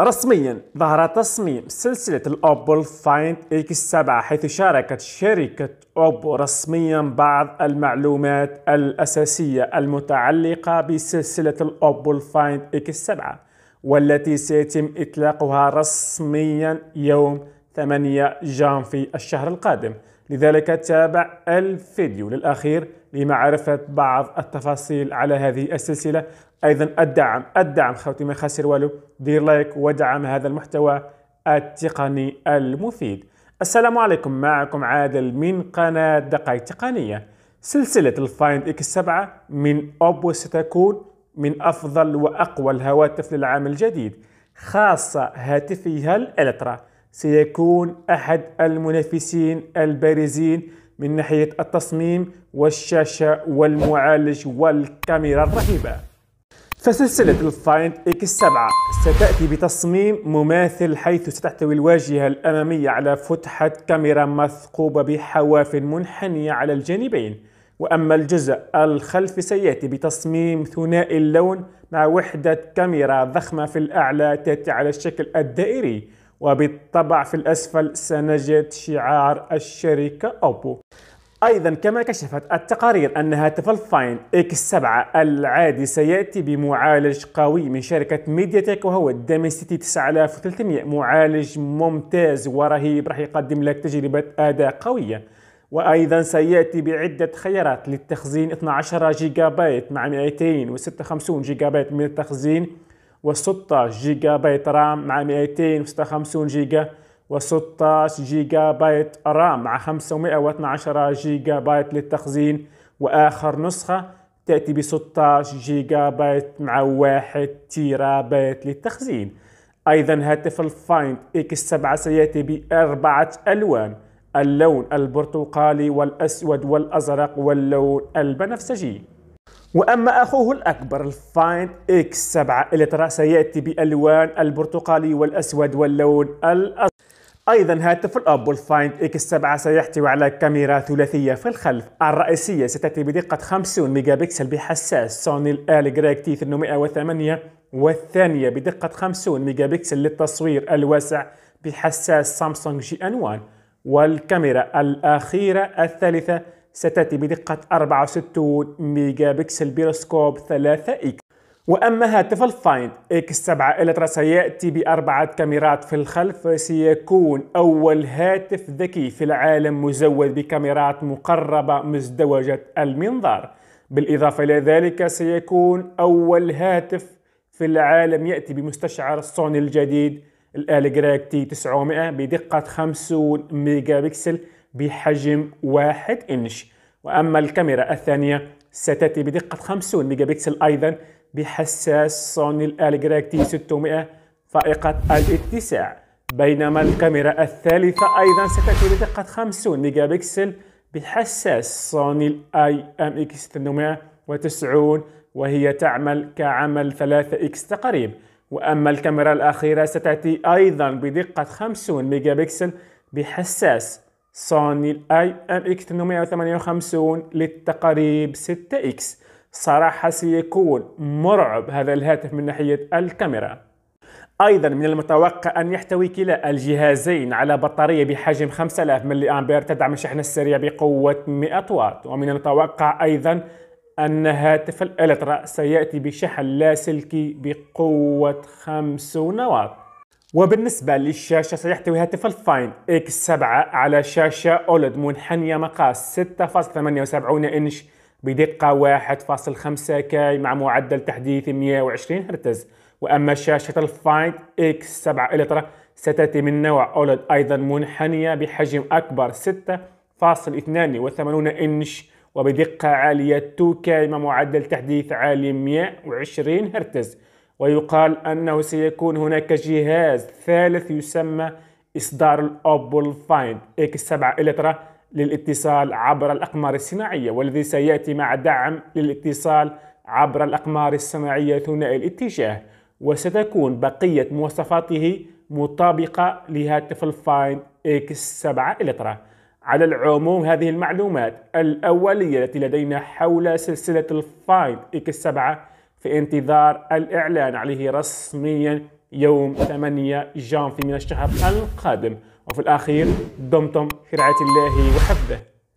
رسميا ظهر تصميم سلسلة الأوبل فايند اكس 7 حيث شاركت شركة أوبو رسميا بعض المعلومات الأساسية المتعلقة بسلسلة الأوبل فايند اكس 7 والتي سيتم إطلاقها رسميا يوم 8 جانفي الشهر القادم لذلك تابع الفيديو للأخير لمعرفة بعض التفاصيل على هذه السلسلة أيضا الدعم الدعم خوتي ما خسر والو دير لايك ودعم هذا المحتوى التقني المفيد السلام عليكم معكم عادل من قناة دقائق تقنية سلسلة الفايند اكس 7 من اوبو ستكون من أفضل وأقوى الهواتف للعام الجديد خاصة هاتفيها الألترا سيكون أحد المنافسين البارزين من ناحية التصميم والشاشة والمعالج والكاميرا الرهيبة فسلسلة الفايند اكس 7 ستأتي بتصميم مماثل حيث ستحتوي الواجهة الأمامية على فتحة كاميرا مثقوبة بحواف منحنية على الجانبين وأما الجزء الخلفي سيأتي بتصميم ثنائي اللون مع وحدة كاميرا ضخمة في الأعلى تأتي على الشكل الدائري وبالطبع في الأسفل سنجد شعار الشركة أوبو أيضا كما كشفت التقارير أن هاتف الفاين إكس 7 العادي سيأتي بمعالج قوي من شركة ميديا تك وهو الدامستي 9300 معالج ممتاز ورهيب راح يقدم لك تجربة أداء قوية وأيضا سيأتي بعدة خيارات للتخزين 12 جيجا بايت مع 256 جيجا بايت من التخزين و16 جيجا بايت رام مع 256 جيجا و16 جيجا بايت رام مع 512 جيجا بايت للتخزين وآخر نسخة تأتي ب 16 جيجا بايت مع 1 تيرا بايت للتخزين أيضا هاتف الفايند اكس 7 سيأتي بأربعة ألوان اللون البرتقالي والأسود والأزرق واللون البنفسجي وأما أخوه الأكبر الفايند إكس 7 إلترا سيأتي بألوان البرتقالي والأسود واللون الأصفر أيضا هاتف الأب الفايند إكس 7 سيحتوي على كاميرا ثلاثية في الخلف الرئيسية ستأتي بدقة 50 ميجا بكسل بحساس سوني جريك تي 808 والثانية بدقة 50 ميجا بكسل للتصوير الواسع بحساس سامسونج جي أن 1 والكاميرا الأخيرة الثالثة ستأتي بدقة 64 ميجا بكسل بيرسكوب 3 إكس وأما هاتف الفايند إكس 7 إلترا سيأتي بأربعة كاميرات في الخلف سيكون أول هاتف ذكي في العالم مزود بكاميرات مقربة مزدوجة المنظار بالإضافة إلى ذلك سيكون أول هاتف في العالم يأتي بمستشعر سوني الجديد الآلي تي 900 بدقة 50 ميجا بكسل بحجم واحد إنش وأما الكاميرا الثانية ستأتي بدقة 50 ميجا بكسل أيضا بحساس سوني الأليجراك تي 600 فائقة الاتساع بينما الكاميرا الثالثة أيضا ستأتي بدقة 50 ميجا بكسل بحساس سوني الاي ام اكس 890 وهي تعمل كعمل 3 اكس تقريب واما الكاميرا الاخيره ستاتي ايضا بدقه 50 ميجا بكسل بحساس صان اي ام اكس 858 للتقريب 6 اكس صراحة سيكون مرعب هذا الهاتف من ناحية الكاميرا أيضا من المتوقع أن يحتوي كلا الجهازين على بطارية بحجم 5000 ملي أمبير تدعم الشحن السريع بقوة 100 واط ومن المتوقع أيضا أن هاتف الإلترا سيأتي بشحن لاسلكي بقوة 50 واط وبالنسبة للشاشة سيحتوي هاتف الفاين X7 على شاشة أولد منحنية مقاس 6.78 إنش بدقة 1.5 كي مع معدل تحديث 120 هرتز وأما شاشة الفاين X7 إلترا ستأتي من نوع أولد أيضا منحنية بحجم أكبر 6.82 إنش وبدقة عالية كي مع معدل تحديث عالي 120 هرتز ويقال أنه سيكون هناك جهاز ثالث يسمى إصدار الأوبل فايند إكس 7 إلترا للاتصال عبر الأقمار الصناعية والذي سيأتي مع دعم للاتصال عبر الأقمار الصناعية ثنائي الاتجاه وستكون بقية مواصفاته مطابقة لهاتف الفايند اكس 7 الترا على العموم هذه المعلومات الأولية التي لدينا حول سلسلة الفايند اكس 7 في انتظار الإعلان عليه رسميا يوم 8 جانفي من الشهر القادم وفي الأخير دمتم في رعاية الله وحفظه